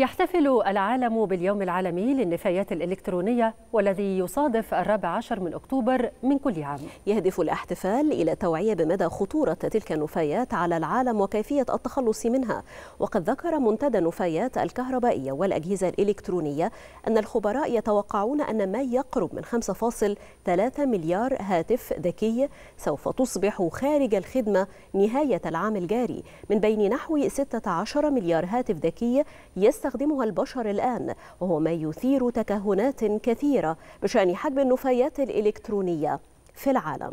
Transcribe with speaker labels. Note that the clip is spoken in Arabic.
Speaker 1: يحتفل العالم باليوم العالمي للنفايات الإلكترونية والذي يصادف
Speaker 2: الرابع عشر من أكتوبر من كل عام يهدف الاحتفال إلى توعية بمدى خطورة تلك النفايات على العالم وكيفية التخلص منها وقد ذكر منتدى النفايات الكهربائية والأجهزة الإلكترونية أن الخبراء يتوقعون أن ما يقرب من 5.3 مليار هاتف ذكي سوف تصبح خارج الخدمة نهاية العام الجاري من بين نحو 16 مليار هاتف ذكي يستخدم يستخدمها البشر الآن وهو ما يثير تكهنات كثيرة بشأن حجم النفايات الإلكترونية في العالم